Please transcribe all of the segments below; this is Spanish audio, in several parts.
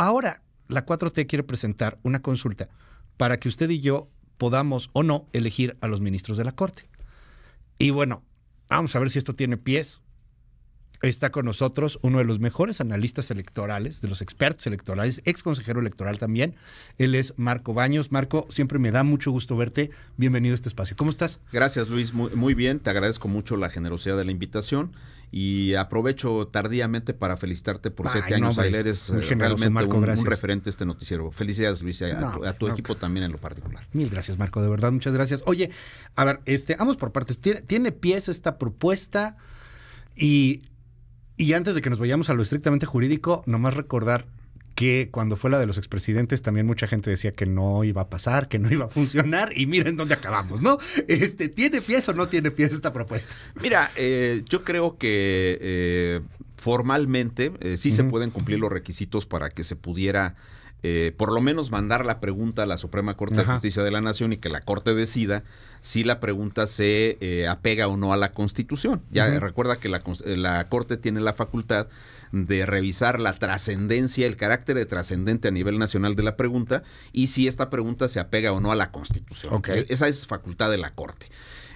Ahora, la 4T quiere presentar una consulta para que usted y yo podamos o no elegir a los ministros de la Corte. Y bueno, vamos a ver si esto tiene pies. Está con nosotros uno de los mejores analistas electorales, de los expertos electorales, ex consejero electoral también. Él es Marco Baños. Marco, siempre me da mucho gusto verte. Bienvenido a este espacio. ¿Cómo estás? Gracias, Luis. Muy, bien. Te agradezco mucho la generosidad de la invitación. Y aprovecho tardíamente para felicitarte por Ay, años, eh, realmente un, referente a este noticiero. Felicidades, Luis, a, tu, equipo pues. también en lo particular. Mil gracias, Marco. De verdad, muchas gracias. Oye, a ver, este, vamos por partes. Tiene, pies esta propuesta y, y antes de que nos vayamos a lo estrictamente jurídico, nomás recordar que cuando fue la de los expresidentes también mucha gente decía que no iba a pasar, que no iba a funcionar y miren dónde acabamos, ¿no? Este, ¿Tiene pies o no tiene pies esta propuesta? Mira, eh, yo creo que eh, formalmente eh, sí se pueden cumplir los requisitos para que se pudiera eh, por lo menos mandar la pregunta a la Suprema Corte de Justicia de la Nación y que la Corte decida si la pregunta se eh, apega o no a la Constitución. Ya recuerda que la, la, Corte tiene la facultad de revisar la trascendencia, el carácter de trascendente a nivel nacional de la pregunta y si esta pregunta se apega o no a la Constitución. E-, esa es facultad de la Corte.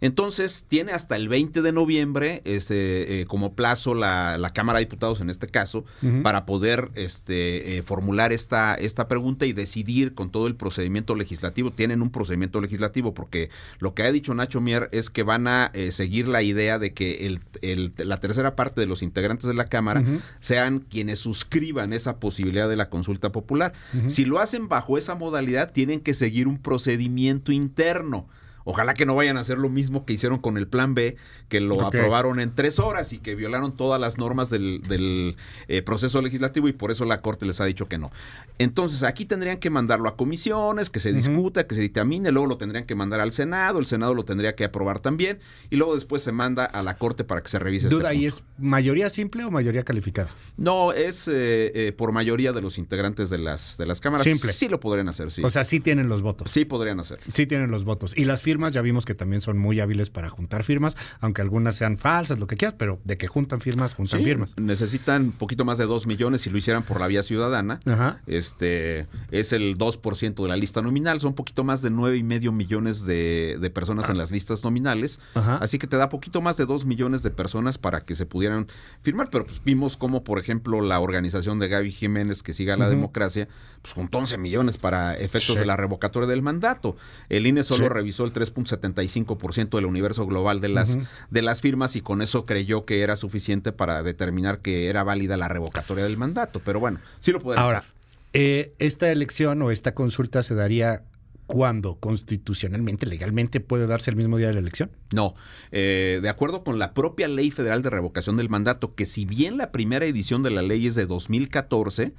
Entonces, tiene hasta el 20 de noviembre este, como plazo la, la, Cámara de Diputados, en este caso, para poder este, eh, formular esta, esta pregunta y decidir con todo el procedimiento legislativo. Tienen un procedimiento legislativo porque lo que ha dicho Nacho Mier es que van a eh, seguir la idea de que el, la tercera parte de los integrantes de la Cámara sean quienes suscriban esa posibilidad de la consulta popular. Si lo hacen bajo esa modalidad, tienen que seguir un procedimiento interno Ojalá que no vayan a hacer lo mismo que hicieron con el plan B, que lo aprobaron en tres horas y que violaron todas las normas del, eh, proceso legislativo y por eso la Corte les ha dicho que no. Entonces, aquí tendrían que mandarlo a comisiones, que se discuta, que se dictamine, luego lo tendrían que mandar al Senado, el Senado lo tendría que aprobar también y luego después se manda a la Corte para que se revise. Este Duda, ¿y es mayoría simple o mayoría calificada? No, es eh, eh, por mayoría de los integrantes de las, de las cámaras. Simple. Sí lo podrían hacer, sí. O sea, sí tienen los votos. Sí podrían hacer. Sí tienen los votos. Y las firmas, ya vimos que también son muy hábiles para juntar firmas, aunque algunas sean falsas, lo que quieras, pero de que juntan firmas, juntan firmas. Necesitan un poquito más de 2 millones si lo hicieran por la vía ciudadana. Ajá. Este es el 2% de la lista nominal, son un poquito más de nueve y medio millones de, personas en ah. las listas nominales. Ajá. Así que te da poquito más de 2 millones de personas para que se pudieran firmar, pero pues vimos cómo, por ejemplo, la organización de Gaby Jiménez que siga la democracia, pues juntó 11 millones para efectos de la revocatoria del mandato. El INE solo revisó el 3.75% del universo global de las, de las firmas y con eso creyó que era suficiente para determinar que era válida la revocatoria del mandato. Pero bueno, sí lo podemos Ahora, hacer. Eh, esta elección o esta consulta se daría cuándo constitucionalmente, legalmente puede darse el mismo día de la elección? No. Eh, de acuerdo con la propia Ley Federal de Revocación del Mandato, que si bien la primera edición de la ley es de 2014,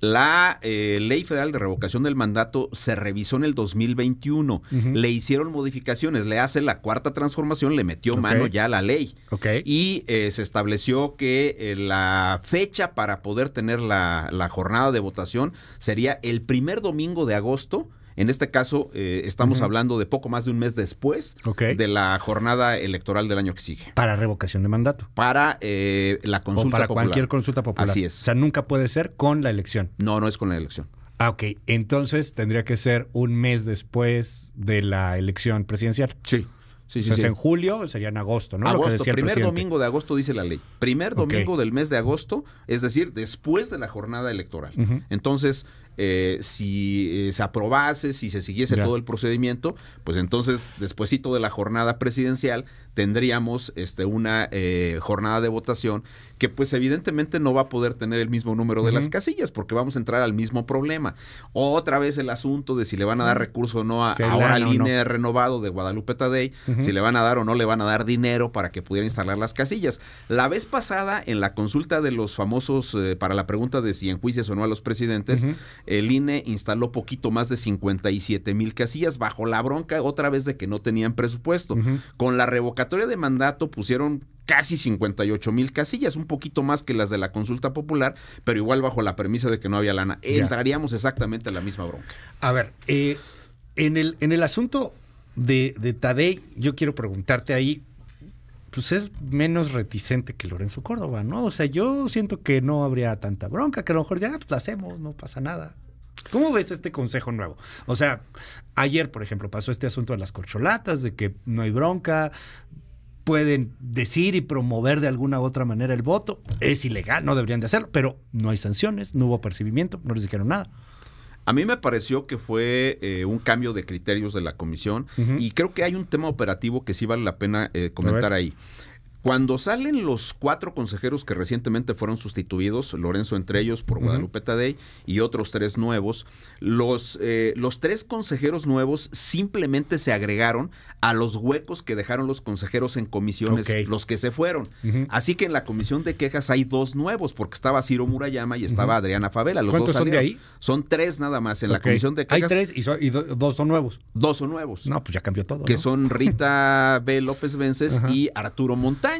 la eh, ley federal de revocación del mandato se revisó en el 2021. Le hicieron modificaciones, le hace la cuarta transformación, le metió mano ya a la ley. Y eh, se estableció que eh, la fecha para poder tener la, jornada de votación sería el primer domingo de agosto en este caso, eh, estamos hablando de poco más de un mes después de la jornada electoral del año que sigue. Para revocación de mandato. Para eh, la consulta o para cualquier consulta popular. Así es. O sea, nunca puede ser con la elección. No, no es con la elección. Ah, ok. Entonces tendría que ser un mes después de la elección presidencial. Sí. Sí, sí, o en julio, sería en agosto, ¿no? Agosto, Lo primer domingo de agosto dice la ley. Primer domingo del mes de agosto, es decir, después de la jornada electoral. Entonces, eh, si eh, se aprobase, si se siguiese todo el procedimiento, pues entonces, despuesito de la jornada presidencial, tendríamos este, una eh, jornada de votación que pues evidentemente no va a poder tener el mismo número de las casillas porque vamos a entrar al mismo problema. Otra vez el asunto de si le van a dar recurso o no a, ahora línea renovado de Guadalupe Tadei, si le van a dar o no le van a dar dinero para que pudiera instalar las casillas. La vez pasada en la consulta de los famosos para la pregunta de si en juicios o no a los presidentes, el INE instaló poquito más de 57 mil casillas bajo la bronca otra vez de que no tenían presupuesto. Con la revocatoria de mandato pusieron casi 58 mil casillas, un poquito más que las de la consulta popular, pero igual bajo la premisa de que no había lana. Entraríamos exactamente a la misma bronca. A ver, eh, en, el, en el asunto de, de Tadei, yo quiero preguntarte ahí, pues, es menos reticente que Lorenzo Córdoba, ¿no? O sea, yo siento que no habría tanta bronca, que a lo mejor ya ah, pues, la hacemos, no pasa nada. ¿Cómo ves este consejo nuevo? O sea, ayer, por ejemplo, pasó este asunto de las corcholatas, de que no hay bronca, pueden decir y promover de alguna u otra manera el voto, es ilegal, no deberían de hacerlo, pero no hay sanciones, no hubo percibimiento, no les dijeron nada. A mí me pareció que fue eh, un cambio de criterios de la comisión y creo que hay un tema operativo que sí vale la pena eh, comentar ahí. Cuando salen los cuatro consejeros que recientemente fueron sustituidos, Lorenzo entre ellos por Guadalupe Tadey y otros tres nuevos, los, eh, los tres consejeros nuevos simplemente se agregaron a los huecos que dejaron los consejeros en comisiones, los que se fueron. Así que en la comisión de quejas hay dos nuevos, porque estaba Ciro Murayama y estaba Adriana Favela. ¿Cuántos son de ahí? Son tres nada más. En la comisión de quejas. Hay tres y, dos son nuevos. Dos son nuevos. No, pues ya cambió todo. Que son Rita B. López Vences y Arturo Montaña.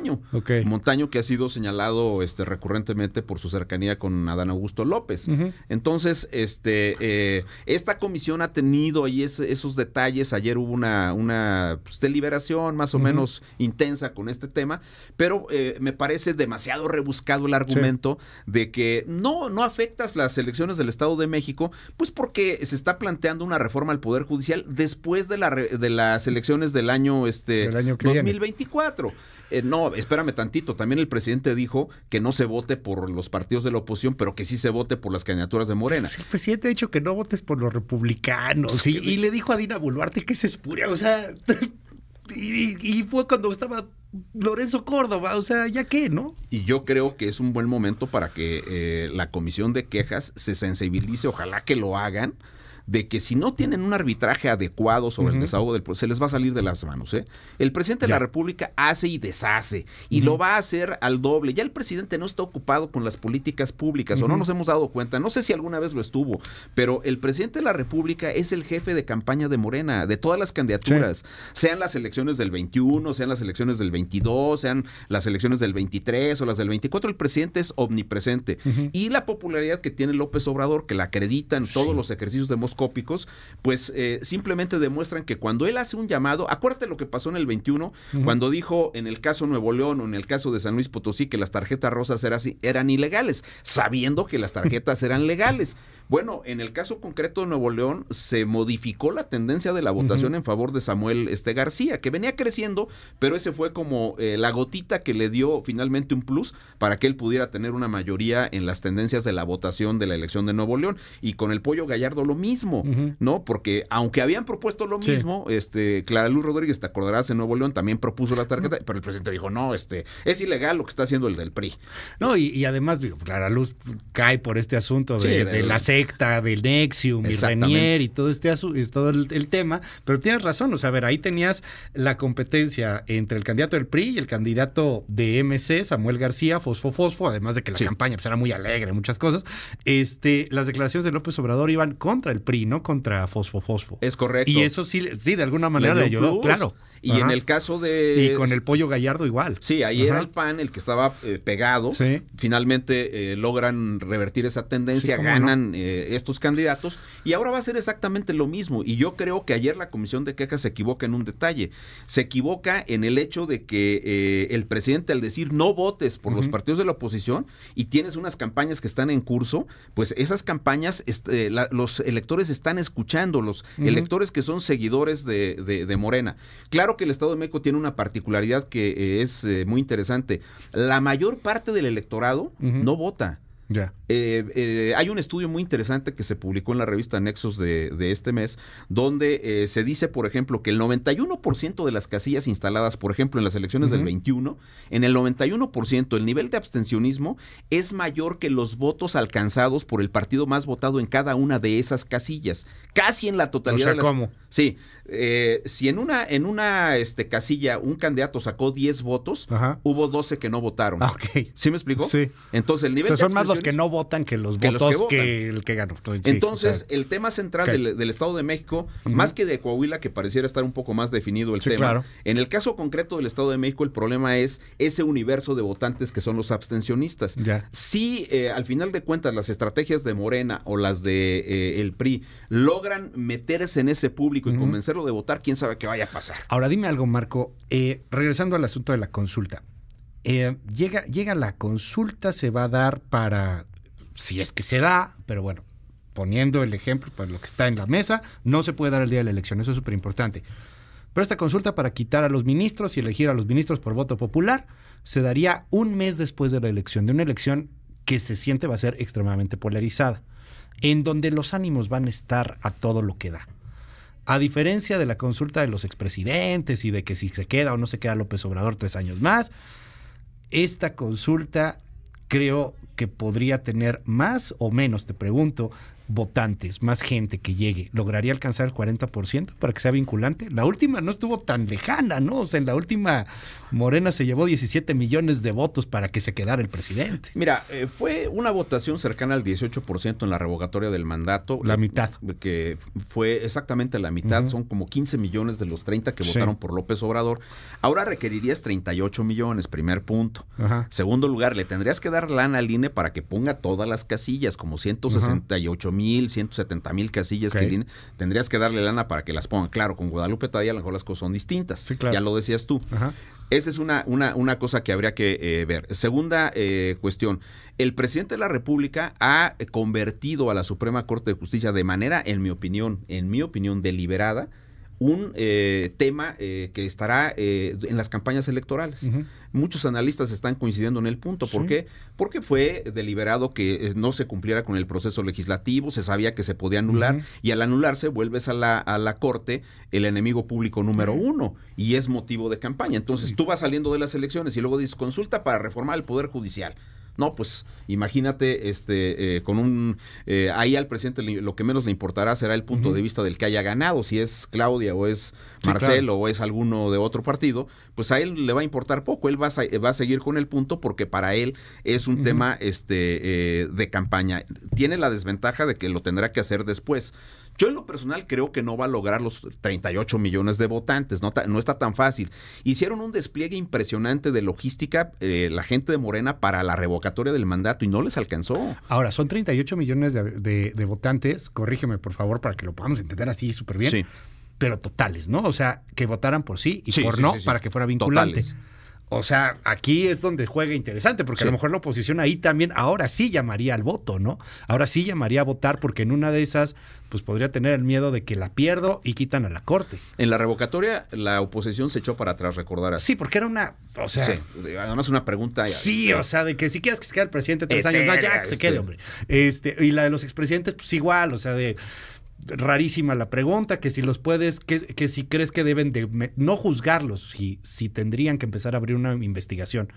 Montaño. que ha sido señalado este, recurrentemente por su cercanía con Adán Augusto López. Entonces, este, eh, esta comisión ha tenido ahí esos detalles. Ayer hubo una, pues, deliberación más o menos intensa con este tema, pero eh, me parece demasiado rebuscado el argumento de que no, afectas las elecciones del Estado de México, pues porque se está planteando una reforma al Poder Judicial después de, de las elecciones del año, este, 2024. Eh, no, espérame tantito, también el presidente dijo que no se vote por los partidos de la oposición, pero que sí se vote por las candidaturas de Morena. el presidente ha dicho que no votes por los republicanos, pues ¿sí? y le dijo a Dina Boluarte que se espuria, o sea, y, fue cuando estaba Lorenzo Córdoba, o sea, ya qué, ¿no? Y yo creo que es un buen momento para que eh, la comisión de quejas se sensibilice, ojalá que lo hagan, de que si no tienen un arbitraje adecuado sobre el desahogo del se les va a salir de las manos. ¿eh? El presidente de la República hace y deshace y lo va a hacer al doble. Ya el presidente no está ocupado con las políticas públicas o no nos hemos dado cuenta. No sé si alguna vez lo estuvo, pero el presidente de la República es el jefe de campaña de Morena, de todas las candidaturas, sean las elecciones del 21, sean las elecciones del 22, sean las elecciones del 23 o las del 24. El presidente es omnipresente y la popularidad que tiene López Obrador, que la acreditan todos los ejercicios de Moscú pues eh, simplemente demuestran que cuando él hace un llamado, acuérdate lo que pasó en el 21, cuando dijo en el caso Nuevo León o en el caso de San Luis Potosí que las tarjetas rosas eran ilegales, sabiendo que las tarjetas eran legales. Bueno, en el caso concreto de Nuevo León se modificó la tendencia de la votación en favor de Samuel este, García, que venía creciendo, pero ese fue como eh, la gotita que le dio finalmente un plus para que él pudiera tener una mayoría en las tendencias de la votación de la elección de Nuevo León. Y con el pollo gallardo lo mismo, ¿no? Porque aunque habían propuesto lo mismo, este, Clara Luz Rodríguez, te acordarás, en Nuevo León también propuso las tarjetas, pero el presidente dijo, no, este, es ilegal lo que está haciendo el del PRI. No, y, además, digo, Clara Luz cae por este asunto de, la, la Ecta, del Nexium y Renier y todo, este, todo el, tema, pero tienes razón, o sea, a ver, ahí tenías la competencia entre el candidato del PRI y el candidato de MC, Samuel García, Fosfo Fosfo, además de que la campaña pues, era muy alegre, muchas cosas, este, las declaraciones de López Obrador iban contra el PRI, no contra Fosfo Fosfo. Es correcto. Y eso sí, sí de alguna manera le, ayudó, claro. Y en el caso de... Y con el pollo gallardo igual. Sí, ahí era el PAN el que estaba eh, pegado. Finalmente eh, logran revertir esa tendencia, ganan eh, eh, estos candidatos y ahora va a ser exactamente lo mismo. Y yo creo que ayer la comisión de quejas se equivoca en un detalle. Se equivoca en el hecho de que eh, el presidente al decir no votes por los partidos de la oposición y tienes unas campañas que están en curso, pues esas campañas este, los electores están escuchando, los electores que son seguidores de, Morena. Claro que el Estado de México tiene una particularidad que eh, es muy interesante. La mayor parte del electorado no vota. Eh, eh, hay un estudio muy interesante que se publicó en la revista Nexos de, este mes, donde eh, se dice, por ejemplo, que el 91% de las casillas instaladas, por ejemplo, en las elecciones del 21, en el 91% el nivel de abstencionismo es mayor que los votos alcanzados por el partido más votado en cada una de esas casillas, casi en la totalidad. O sea, ¿cómo? Sí, si en una, en una este, casilla un candidato sacó 10 votos, hubo 12 que no votaron. Ah, ¿Sí me explicó? Sí. Entonces el nivel de son que no votan que los votos que, el que ganó. Entonces, el tema central del, Estado de México, más que de Coahuila, que pareciera estar un poco más definido el tema, en el caso concreto del Estado de México, el problema es ese universo de votantes que son los abstencionistas. Si eh, al final de cuentas las estrategias de Morena o las de eh, el PRI logran meterse en ese público y convencerlo de votar, quién sabe qué vaya a pasar. Ahora dime algo, Marco. Eh, regresando al asunto de la consulta. Eh, llega, llega la consulta, se va a dar para, si es que se da, pero bueno, poniendo el ejemplo para pues, lo que está en la mesa, no se puede dar el día de la elección, eso es súper importante. Pero esta consulta para quitar a los ministros y elegir a los ministros por voto popular se daría un mes después de la elección, de una elección que se siente va a ser extremadamente polarizada, en donde los ánimos van a estar a todo lo que da. A diferencia de la consulta de los expresidentes y de que si se queda o no se queda López Obrador tres años más, esta consulta creo que podría tener más o menos, te pregunto, votantes, más gente que llegue, ¿lograría alcanzar el 40% para que sea vinculante? La última no estuvo tan lejana, ¿no? O sea, en la última Morena se llevó 17 millones de votos para que se quedara el presidente. Mira, eh, fue una votación cercana al 18% en la revocatoria del mandato. La mitad. Que fue exactamente la mitad, son como 15 millones de los 30 que votaron por López Obrador. Ahora requerirías 38 millones, primer punto. Segundo lugar, le tendrías que dar lana al INE para que ponga todas las casillas, como 168 millones mil, 170 mil casillas que tendrías que darle lana para que las pongan. Claro, con Guadalupe Tadía a lo mejor las cosas son distintas. Ya lo decías tú. Esa es una, una, una, cosa que habría que eh, ver. Segunda eh, cuestión, el presidente de la República ha convertido a la Suprema Corte de Justicia de manera, en mi opinión, en mi opinión, deliberada, un eh, tema eh, que estará eh, en las campañas electorales. Muchos analistas están coincidiendo en el punto. ¿Por qué? Porque fue deliberado que no se cumpliera con el proceso legislativo, se sabía que se podía anular y al anularse vuelves a la, a la corte el enemigo público número uno y es motivo de campaña. Entonces tú vas saliendo de las elecciones y luego dices consulta para reformar el Poder Judicial. No, pues imagínate, este, eh, con un, eh, ahí al presidente lo que menos le importará será el punto de vista del que haya ganado, si es Claudia o es Marcelo o es alguno de otro partido, pues a él le va a importar poco, él va a, eh, seguir con el punto porque para él es un tema este, de campaña. Tiene la desventaja de que lo tendrá que hacer después. Yo en lo personal creo que no va a lograr los 38 millones de votantes, no, no está tan fácil. Hicieron un despliegue impresionante de logística eh, la gente de Morena para la revocatoria del mandato y no les alcanzó. Ahora, son 38 millones de, votantes, corrígeme por favor para que lo podamos entender así súper bien, pero totales, ¿no? O sea, que votaran por sí y por no para que fuera vinculante. O sea, aquí es donde juega interesante, porque a lo mejor la oposición ahí también ahora sí llamaría al voto, ¿no? Ahora sí llamaría a votar porque en una de esas pues podría tener el miedo de que la pierdo y quitan a la corte. En la revocatoria la oposición se echó para atrás, recordar Sí, porque era una, o sea, además una pregunta. Sí, o sea, de que si quieres que se quede el presidente tres años, no, ya que se quede, este. hombre. Este, y la de los expresidentes pues igual, o sea, de rarísima la pregunta, que si los puedes, que, que si crees que deben de no juzgarlos, si, si tendrían que empezar a abrir una investigación.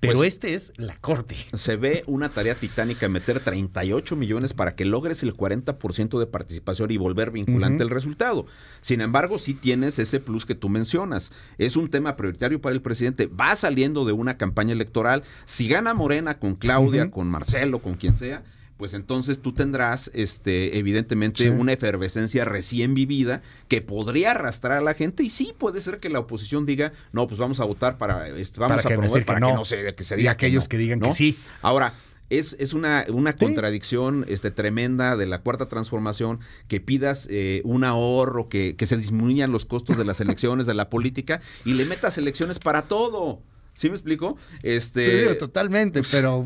Pues Pero este es la corte. Se ve una tarea titánica meter 38 millones para que logres el 40% de participación y volver vinculante el resultado. Sin embargo, si tienes ese plus que tú mencionas. Es un tema prioritario para el presidente. Va saliendo de una campaña electoral. Si gana Morena con Claudia, con Marcelo, con quien sea, pues entonces tú tendrás, este, evidentemente, una efervescencia recién vivida que podría arrastrar a la gente y sí puede ser que la oposición diga, no, pues vamos a votar para, este, vamos a promover para que, no, se, diga aquellos que, digan que sí. Ahora, es, es, una, una contradicción este, tremenda de la cuarta transformación, que pidas eh, un ahorro, que, que se disminuyan los costos de las elecciones, de la política, y le metas elecciones para todo. ¿Sí me explico? Este, totalmente, pues, pero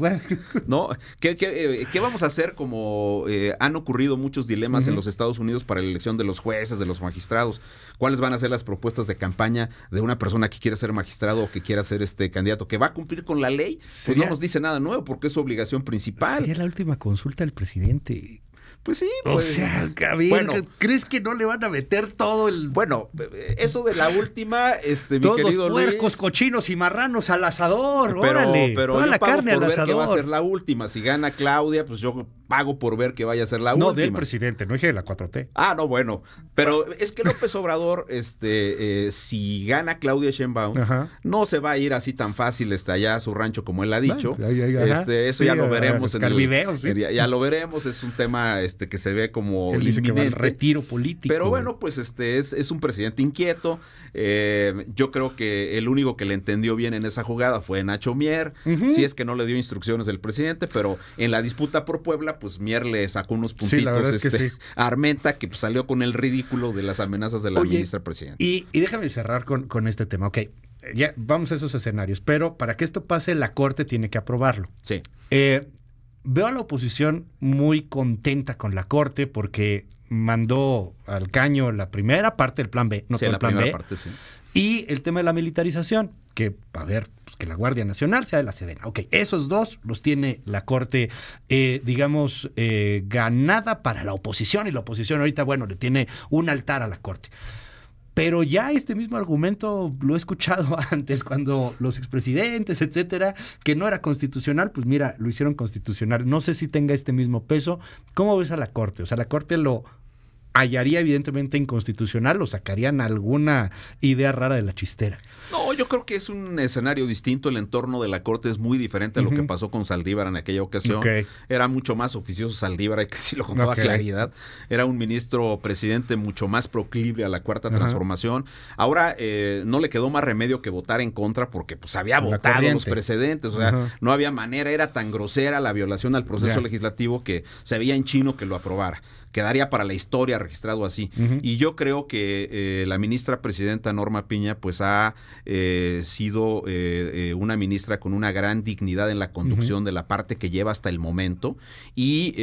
¿No? Eh, ¿Qué, vamos a hacer como eh, han ocurrido muchos dilemas en los Estados Unidos para la elección de los jueces, de los magistrados? ¿Cuáles van a ser las propuestas de campaña de una persona que quiera ser magistrado o que quiera ser este candidato? ¿Que va a cumplir con la ley? Pues no nos dice nada nuevo porque es su obligación principal. Sería la última consulta del presidente pues sí, O pues, sea, ¿crees que no le van a meter todo el. Bueno, eso de la última, este, mi Todos los puercos, cochinos y marranos al asador, pero, órale. Pero toda la carne al asador. Que va a ser la última. Si gana Claudia, pues yo pago por ver que vaya a ser la última. No, del presidente, no dije de la 4T. Ah, no, bueno. Pero es que López Obrador, este, eh, si gana Claudia Sheinbaum, no se va a ir así tan fácil este, allá a su rancho como él ha dicho. Este, eso ya lo veremos en el video. Ya, lo veremos, es un tema este, que se ve como él retiro político. Pero bueno, pues este es, es un presidente inquieto. Eh, yo creo que el único que le entendió bien en esa jugada fue Nacho Mier. Si es que no le dio instrucciones del presidente, pero en la disputa por Puebla pues Mier le sacó unos puntitos que este, Armenta, que pues, salió con el ridículo de las amenazas de la ministra presidenta. Y, déjame cerrar con, con este tema. Ok, ya vamos a esos escenarios, pero para que esto pase, la Corte tiene que aprobarlo. Sí. Eh, veo a la oposición muy contenta con la Corte porque mandó al caño la primera parte del plan B, no el plan B. Parte, sí. Y el tema de la militarización que, a ver, pues, que la Guardia Nacional sea de la Sedena. Ok, esos dos los tiene la Corte, eh, digamos, eh, ganada para la oposición y la oposición ahorita, bueno, le tiene un altar a la Corte. Pero ya este mismo argumento lo he escuchado antes cuando los expresidentes, etcétera, que no era constitucional, pues mira, lo hicieron constitucional. No sé si tenga este mismo peso. ¿Cómo ves a la Corte? O sea, la Corte lo hallaría evidentemente inconstitucional o sacarían alguna idea rara de la chistera. No, yo creo que es un escenario distinto. El entorno de la corte es muy diferente a lo que pasó con Saldívar en aquella ocasión. Era mucho más oficioso Saldívar, hay que decirlo con toda claridad. Era un ministro presidente mucho más proclive a la cuarta transformación. Ahora eh, no le quedó más remedio que votar en contra porque pues había votado en los precedentes. O sea, no había manera, era tan grosera la violación al proceso legislativo que se veía en chino que lo aprobara quedaría para la historia registrado así. Y yo creo que eh, la ministra presidenta Norma Piña pues ha eh, eh, sido eh, eh, una ministra con una gran dignidad en la conducción de la parte que lleva hasta el momento y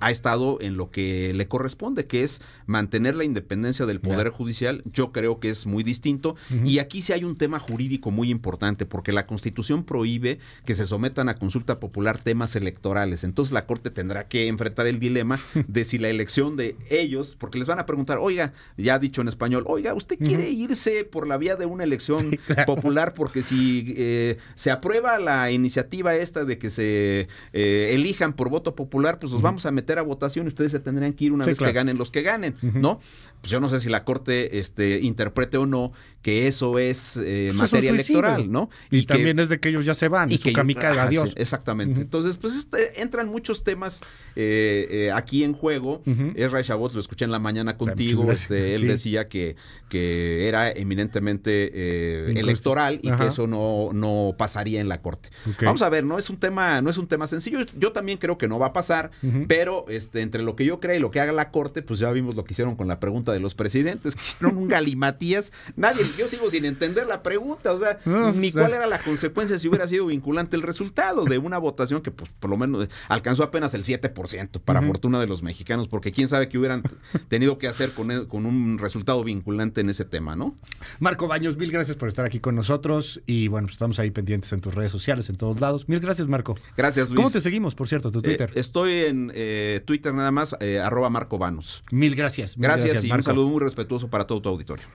ha estado en lo que le corresponde, que es mantener la independencia del Poder Judicial. Yo creo que es muy distinto. Y aquí sí hay un tema jurídico muy importante, porque la Constitución prohíbe que se sometan a consulta popular temas electorales. Entonces la Corte tendrá que enfrentar el dilema de si la elección de ellos, porque les van a preguntar, oiga, ya ha dicho en español, oiga, ¿usted quiere irse por la vía de una elección? popular, porque si eh, se aprueba la iniciativa esta de que se eh, elijan por voto popular, pues los vamos a meter a votación y ustedes se tendrían que ir una vez que ganen los que ganen, ¿no? Pues yo no sé si la Corte este, interprete o no que eso es eh, pues materia electoral, ¿no? Y, también es de que ellos ya se van y, su que ah, adiós. exactamente. Entonces, pues este, entran muchos temas aquí en juego. Ray Chabot, lo escuché en la mañana contigo, este, él decía que, que era eminentemente eh, electoral y que eso no, no pasaría en la Corte. Vamos a ver, no es un tema, no es un tema sencillo. Yo también creo que no va a pasar, pero este, entre lo que yo creo y lo que haga la Corte, pues ya vimos lo que hicieron con la pregunta de los presidentes, que hicieron un galimatías. Nadie, yo sigo sin entender la pregunta, o sea, pues, ni cuál era la consecuencia si hubiera sido vinculante el resultado de una votación que, pues, por lo menos eh, alcanzó apenas el 7%, para fortuna de los mexicanos, porque quién sabe qué hubieran tenido que hacer con, e, con un resultado vinculante en ese tema, ¿no? Marco Baños, mil gracias por estar aquí con nosotros y bueno, pues estamos ahí pendientes en tus redes sociales, en todos lados. Mil gracias, Marco. Gracias, Luis. ¿Cómo te seguimos, por cierto, tu eh, Twitter? estoy en eh, Twitter nada más, eh, arroba Marco Vanos. Mil gracias. gracias, y un saludo muy respetuoso para todo tu auditorio.